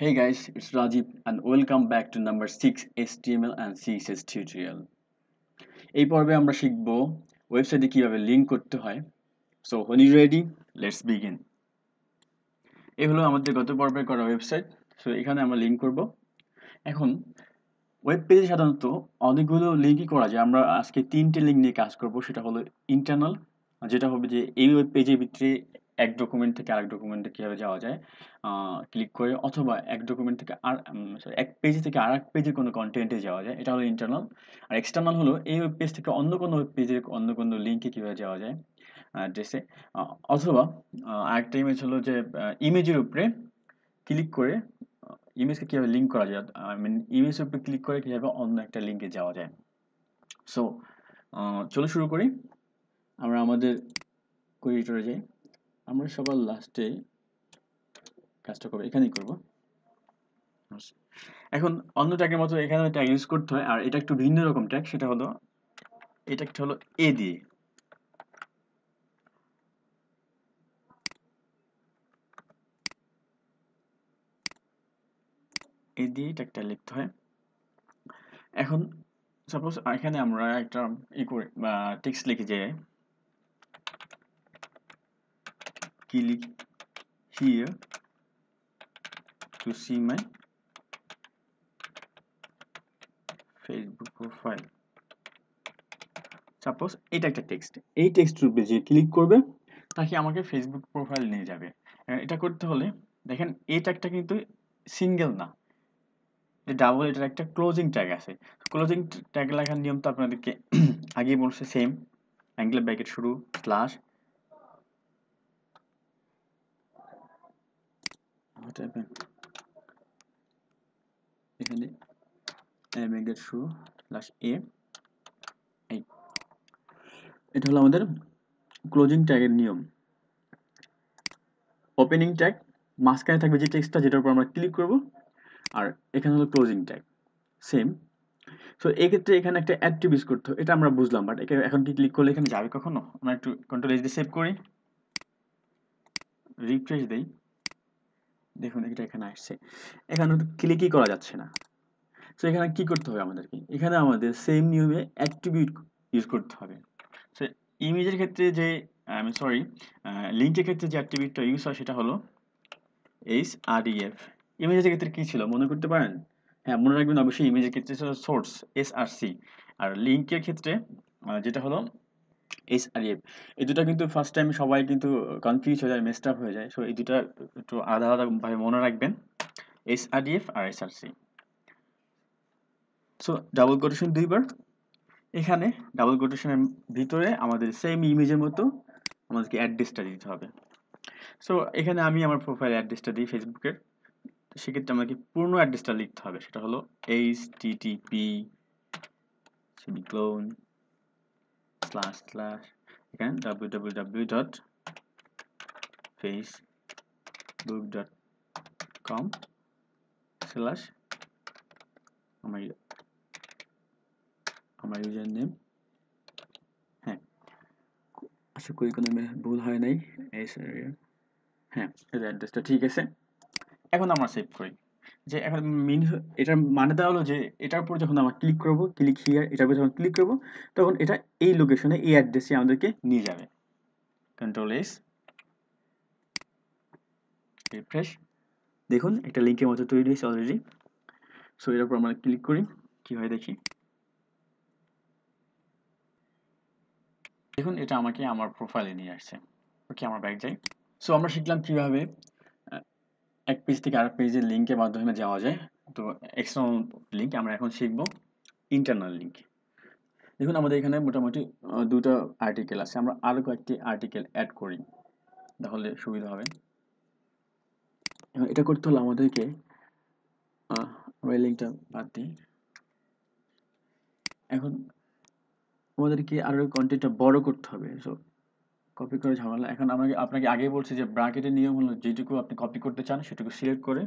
Hey guys, it's Rajiv and welcome back to number 6 HTML and CSS tutorial. এই পর্বে আমরা শিখব ওয়েবসাইটে কিভাবে লিংক করতে হয় so when you ready let's begin এই হলো আমাদের গত পর্বে করা ওয়েবসাইট সো এখানে আমরা লিংক করব এখন ওয়েব পেজে সাধারণত অনেকগুলো লিঙ্কই করা যায় আমরা আজকে তিনটে লিঙ্ক নিয়ে কাজ করব সেটা হলো ইন্টারনাল যেটা হবে যে এই ওয়েব পেজের ভিতরে এক ডকুমেন্ট থেকে আরেক ডকুমেন্টে কীভাবে যাওয়া যায় ক্লিক করে অথবা এক ডকুমেন্ট থেকে আর সরি এক পেজ থেকে আর এক পেজে কোনো কন্টেন্টে যাওয়া যায় এটা হলো ইন্টারনাল আর এক্সটার্নাল হলো এই ওয়েব পেজ থেকে অন্য কোনো ওয়েব পেজে অন্য কোনো লিঙ্কে কীভাবে যাওয়া যায় ড্রেসে অথবা আরেকটা ইমেজ হলো যে ইমেজের উপরে ক্লিক করে ইমেজকে কীভাবে লিঙ্ক করা যায় আই মিন ইমেজের উপরে ক্লিক করে কীভাবে অন্য একটা লিঙ্কে যাওয়া যায় সো চলো শুরু করি আমরা আমাদের কোয়েডিটরে যাই আমরা সবার লাস্টে কাজটা করবো এখানেই করব এখন অন্য ট্যাগের মতো এখানে ট্যাগ ইউজ করতে হয় আর এটা একটু ভিন্ন রকম ট্যাগ সেটা হলো এটা একটা হলো এ দিয়ে এ দিয়ে ট্যাগটা লিখতে হয় এখন সাপোজ এখানে আমরা একটা ই করে বা টেক্সট লিখে যাই click here to see my Facebook profile suppose এটা একটা টেক্সট এই টেক্সটের উপরে যে ক্লিক করবে তাকে আমাকে ফেসবুক প্রোফাইল নিয়ে যাবে এটা করতে হলে দেখেন এই ট্যাগটা কিন্তু সিঙ্গেল না যে ডাবল এটার একটা ক্লোজিং ট্যাগ আছে ক্লোজিং ট্যাগ লেখার নিয়ম তো আপনাদেরকে আগেই বলছে সেম অ্যাঙ্গেল ব্র্যাকেট শুরু স্ল্যাশ ট্যাপে এখানে এ শু প্লাস এ এটা হলো আমাদের ক্লোজিং ট্যাগের নিয়ম ওপেনিং ট্যাগ মাঝখানে থাকবে যে টেক্সটটা যেটার উপর আমরা ক্লিক করব আর এখানে হলো ক্লোজিং ট্যাগ সেম সো এক্ষেত্রে এখানে একটা অ্যাট্রিবিউট করতে হবে এটা আমরা বুঝলাম বাট এখানে এখন কি ক্লিক করলে এখানে যাবে কখনো আমরা একটু কন্ট্রোল এস দিয়ে সেভ করি রিফ্রেশ দেই দেখুন এটা এখানে আসছে এখানে ক্লিকই করা যাচ্ছে না তো এখানে কি করতে হবে আমাদেরকে এখানে আমাদের সেম নিয়মে অ্যাট্রিবিউট ইউজ করতে হবে সে ইমেজের ক্ষেত্রে যে আমি সরি লিঙ্কের ক্ষেত্রে যে অ্যাট্রিবিউটটা ইউজ হয় সেটা হলো এইচ আর এফ ইমেজের ক্ষেত্রে কী ছিল মনে করতে পারেন হ্যাঁ মনে রাখবেন অবশ্যই ইমেজের ক্ষেত্রে ছিল সোর্স এস আর সি আর লিঙ্কের ক্ষেত্রে যেটা হলো এস এফ এই দুটা কিন্তু ফার্স্ট টাইম সবাই কিন্তু কনফিউজ হয়ে যায় মেস্ট আপ হয়ে যায় সো এই দুটা একটু আলাদা ভাবে মনে রাখবেন S F R S R C so double quotation দুইবার এখানে ডাবল কোটেশনের ভিতরে আমাদের সেম ইমেজের মতো আমাদেরকে অ্যাড্রেসটা দিতে হবে সো এখানে আমি আমার প্রোফাইল অ্যাড্রেসটা দিই ফেসবুকের সেক্ষেত্রে আমাকে পুরনো অ্যাড্রেসটা লিখতে হবে সেটা হলো H T P semicolon slash slash এখানে www dot facebook dot com slash আমার আমার ইউজার নেম হ্যাঁ আশা করি কোনো ভুল হয় নাই এই হ্যাঁ এর অ্যাড্রেসটা ঠিক আছে এখন আমরা সেভ করি যে এখন মিন এটার মানে দেওয়া হলো যে এটার উপর যখন আমরা ক্লিক করব ক্লিক হিয়ার এটার উপর যখন ক্লিক করব তখন এটা এই লোকেশনে এই অ্যাড্রেসে আমাদেরকে নিয়ে যাবে কন্ট্রোল এস রিফ্রেশ দেখুন একটা লিঙ্কের মতো তৈরি হয়েছে অলরেডি সো এর উপর আমরা ক্লিক করি কি হয় দেখি দেখুন এটা আমাকে আমার প্রোফাইলে নিয়ে আসছে ওকে আমার ব্যাগ যাই সো আমরা শিখলাম কিভাবে এক পেজ থেকে আরেক পেজের লিঙ্কের মাধ্যমে যাওয়া যায় তো এক্সটার্নাল লিঙ্ক আমরা এখন শিখব ইন্টারনাল লিঙ্ক দেখুন আমাদের এখানে মোটামুটি দুটো আর্টিকেল আছে আমরা আরও কয়েকটি আর্টিকেল অ্যাড করি তাহলে সুবিধা হবে এখন এটা করতে হলে আমাদেরকে লিঙ্কটা বাদ দিই এখন আমাদেরকে আরও কন্টেন্টটা বড় করতে হবে সো কপি করে ঝামেলা এখন আমাকে আপনাকে আগেই বলছি যে ব্রাকেটের নিয়ম হলো যেটুকু আপনি কপি করতে চান সেটুকু সিলেক্ট করে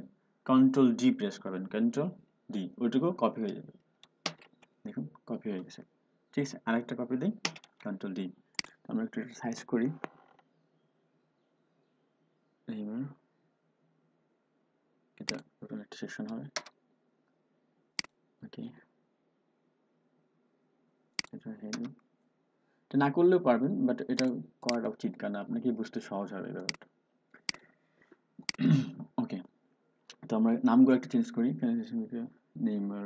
কন্ট্রোল ডি প্রেস করবেন কন্ট্রোল ডি ওইটুকু কপি হয়ে যাবে দেখুন কপি হয়ে গেছে ঠিক আছে আরেকটা কপি দিই কন্ট্রোল ডি আমরা একটু সাইজ করি এটা সেকশন হবে ওকে এটা হেডিং এটা না করলেও পারবেন বাট এটা করাটা উচিত কেন আপনাকে বুঝতে সহজ হবে ব্যাপারটা ওকে তো আমরা নামগুলো একটা চেঞ্জ করি নেইমার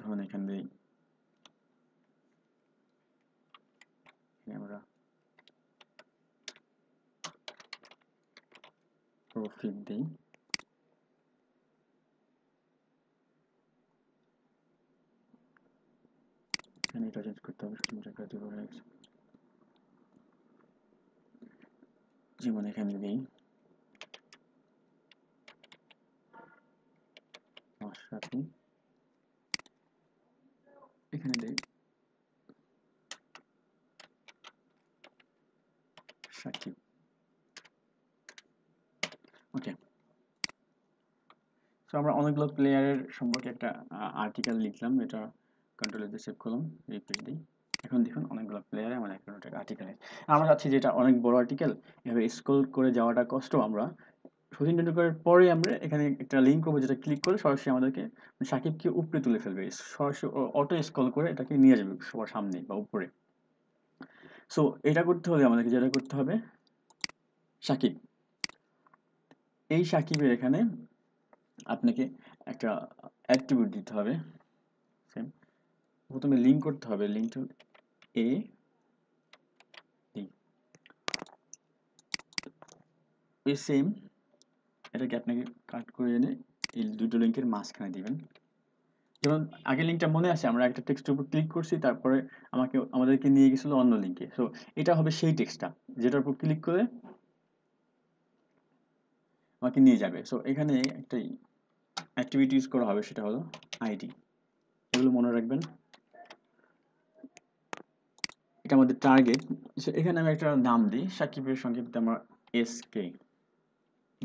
ধরুন এখান দিয়ে আমরা প্রফিট দিই এখানে এটা চেঞ্জ করতে হবে শুধু রেখা দিব এক্স যেমন এখানে দিই সাথে এখানে দিই সাকিব ওকে তো আমরা অনেকগুলো প্লেয়ারের সম্পর্কে একটা আর্টিকেল লিখলাম এটা কন্ট্রোল দিয়ে সেভ করলাম রিফ্রেশ দিই এখন দেখুন অনেকগুলো প্লেয়ারে আমার অ্যাকাউন্টের আর্টিকেল আমরা চাচ্ছি যে এটা অনেক বড় আর্টিকেল এভাবে স্ক্রল করে যাওয়াটা কষ্ট আমরা সচিন টেন্ডুলকারের পরে আমরা এখানে একটা লিঙ্ক করবো যেটা ক্লিক করে সরাসরি আমাদেরকে সাকিবকে উপরে তুলে ফেলবে সরাসরি অটো স্ক্রল করে এটাকে নিয়ে যাবে সবার সামনে বা উপরে সো এটা করতে হলে আমাদেরকে যেটা করতে হবে সাকিব এই সাকিবের এখানে আপনাকে একটা অ্যাট্রিবিউট দিতে হবে প্রথমে লিঙ্ক করতে হবে লিঙ্ক এ সেম এটাকে আপনাকে কাট করে এনে এই দুটো লিঙ্কের মাঝখানে দিবেন যেমন আগের লিঙ্কটা মনে আছে আমরা একটা টেক্সটের উপর ক্লিক করছি তারপরে আমাকে আমাদেরকে নিয়ে গেছিলো অন্য লিঙ্কে সো এটা হবে সেই টেক্সটটা যেটার উপর ক্লিক করে আমাকে নিয়ে যাবে সো এখানে একটা অ্যাক্টিভিটি ইউজ করা হবে সেটা হলো আইডি এগুলো মনে রাখবেন এটা আমাদের টার্গেট এখানে আমি একটা নাম দিই সাকিবের সংক্ষিপ্তে আমরা S K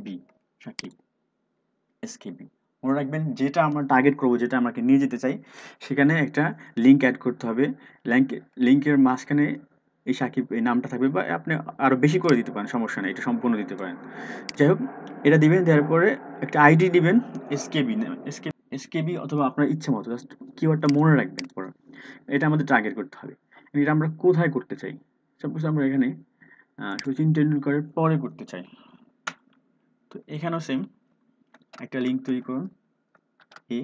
B Sakib S K B মনে রাখবেন যেটা আমরা টার্গেট করব যেটা আমাকে নিয়ে যেতে চাই সেখানে একটা লিঙ্ক অ্যাড করতে হবে লিঙ্ক লিঙ্কের মাঝখানে এই সাকিব এই নামটা থাকবে বা আপনি আরও বেশি করে দিতে পারেন সমস্যা নেই এটা সম্পূর্ণ দিতে পারেন যাই হোক এটা দিবেন দেওয়ার পরে একটা আইডি দিবেন এসকেবি এসকে এসকেবি অথবা আপনার ইচ্ছে মতো জাস্ট কিওয়ার্ডটা মনে রাখবেন পরে এটা আমাদের টার্গেট করতে হবে এটা আমরা কোথায় করতে চাই সাপোজ আমরা এখানে সচিন টেন্ডুলকারের পরে করতে চাই তো এখানেও সেম একটা লিঙ্ক তৈরি করুন এ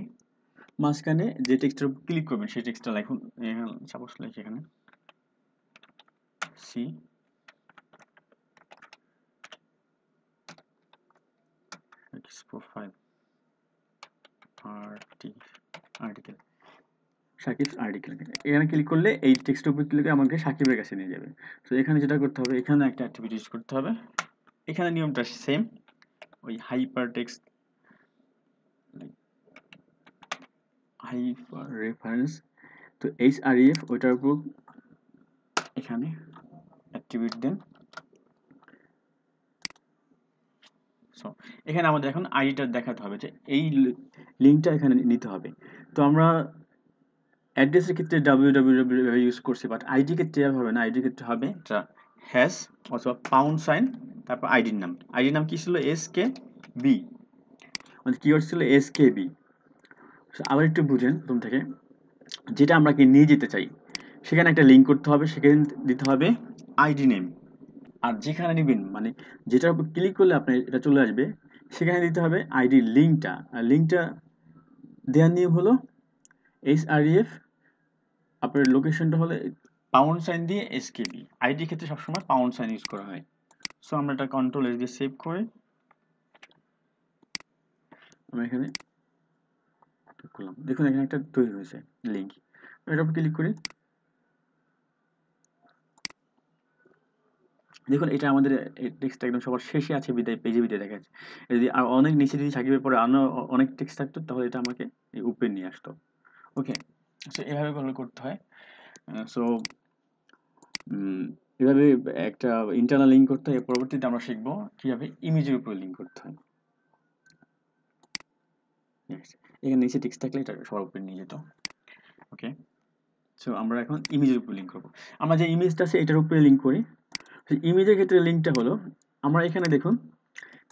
মাঝখানে যে টেক্সটের উপর ক্লিক করবেন সেই টেক্সটটা লিখুন সাপোজ লিখি এখানে সি প্রোফাইল আর আর্টিকেল সাকিব আর্টিকেল এখানে ক্লিক করলে এই টেক্সট উপর ক্লিক আমাকে সাকিবের কাছে নিয়ে যাবে তো এখানে যেটা করতে হবে এখানে একটা অ্যাক্টিভিটিস করতে হবে এখানে নিয়মটা সেম ওই হাইপার টেক্সট হাইপার রেফারেন্স তো এইচ আর এফ ওইটার উপর এখানে অ্যাক্টিভিট দেন সো এখানে আমাদের এখন আইডিটা দেখাতে হবে যে এই লিঙ্কটা এখানে নিতে হবে তো আমরা অ্যাড্রেসের ক্ষেত্রে ডাব্লিউ ডাব্লিউ ডাব্লিউ ইউজ করছি বাট আইডি ক্ষেত্রে হবে না আইডি ক্ষেত্রে হবে এটা হ্যাশ অথবা পাউন্ড সাইন তারপর আইডির নাম আইডির নাম কী ছিল এস কে বি মানে কিওয়ার্ড ছিল এস কে বি আবার একটু বুঝেন প্রথম থেকে যেটা আমরা কি নিয়ে যেতে চাই সেখানে একটা লিঙ্ক করতে হবে সেখানে দিতে হবে আইডি নেম আর যেখানে নেবেন মানে যেটার উপর ক্লিক করলে আপনার এটা চলে আসবে সেখানে দিতে হবে আইডি লিঙ্কটা আর লিঙ্কটা দেওয়ার নিয়ম হলো এস আর এফ আপনার লোকেশনটা হলে পাউন্ড সাইন দিয়ে এসকেবি আইডি ক্ষেত্রে সবসময় পাউন্ড সাইন ইউজ করা হয় সো আমরা এটা কন্ট্রোল এস দিয়ে সেভ করে আমরা এখানে করলাম দেখুন এখানে একটা তৈরি হয়েছে লিঙ্ক এটা ক্লিক করি দেখুন এটা আমাদের টেক্সট একদম সবার শেষে আছে বিদায় পেজে বিদায় দেখা যাচ্ছে যদি অনেক নিচে যদি থাকিবে পরে আরও অনেক টেক্সট থাকতো তাহলে এটা আমাকে উপরে নিয়ে আসতো ওকে সো এভাবে কল করতে হয় সো এভাবে একটা ইন্টারনাল লিঙ্ক করতে হয় পরবর্তীতে আমরা শিখবো কীভাবে ইমেজের উপরে লিঙ্ক করতে হয় এখানে নিচে টিক্স থাকলে এটা সবার উপরে নিয়ে যেত ওকে সো আমরা এখন ইমেজের উপরে লিঙ্ক করবো আমরা যে ইমেজটা আছে এটার উপরে লিঙ্ক করি ইমেজের ক্ষেত্রে লিঙ্কটা হলো আমরা এখানে দেখুন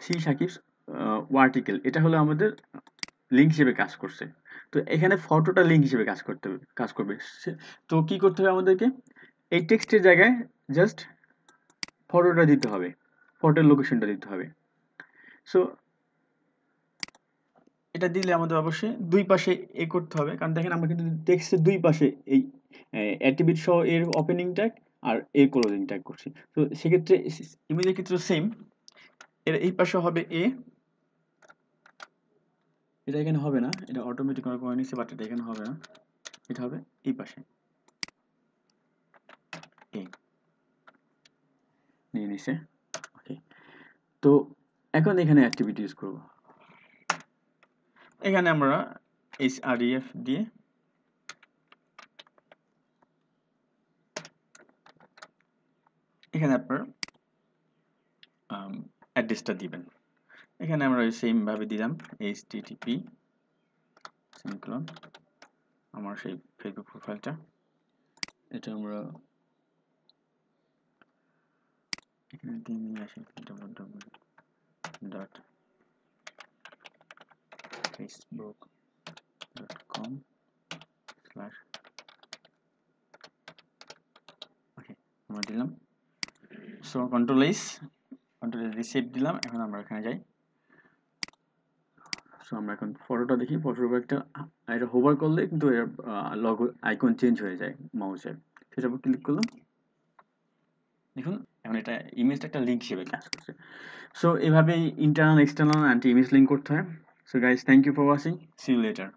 সি সাকিব ওয়ার্টিকেল এটা হলো আমাদের লিঙ্ক হিসেবে কাজ করছে তো এখানে ফটোটা লিঙ্ক হিসেবে কাজ করতে হবে কাজ করবে তো কি করতে হবে আমাদেরকে এই টেক্সটের জায়গায় জাস্ট ফটোটা দিতে হবে ফটোর লোকেশনটা দিতে হবে সো এটা দিলে আমাদের অবশ্যই দুই পাশে এ করতে হবে কারণ দেখেন আমরা কিন্তু টেক্সটের দুই পাশে এই অ্যাটিবিট সহ এর ওপেনিং ট্যাগ আর এ ক্লোজিং ট্যাগ করছি তো সেক্ষেত্রে ইমেজের ক্ষেত্রে সেম এর এই পাশে হবে এ এটা এখানে হবে না এটা অটোমেটিক আমরা করে নিচ্ছি বাট এটা এখানে হবে না এটা হবে এই পাশে নিয়ে নিছে ওকে তো এখন এখানে অ্যাক্টিভিটি ইউজ করব এখানে আমরা এইচ আর এফ দিয়ে এখানে আপনার অ্যাড্রেসটা দিবেন এখানে আমরা সেমভাবে দিলাম এইচ টিটিপি আমার সেই ফেসবুক প্রোফাইলটা এটা আমরা এখানে দিয়ে নিয়ে আসি double double dot Facebook dot com slash okay আমরা দিলাম so control S control S দিলাম এখন আমরা এখানে যাই সো আমরা এখন ফটোটা দেখি ফটোর উপর একটা এটা হোভার করলে কিন্তু এর লগো আইকন চেঞ্জ হয়ে যায় মাউসের সেটার উপর ক্লিক করলাম দেখুন এখন এটা ইমেজটা একটা লিঙ্ক হিসেবে কাজ করছে সো এভাবে internal external and image link করতে হয় so guys thank you for watching see you letter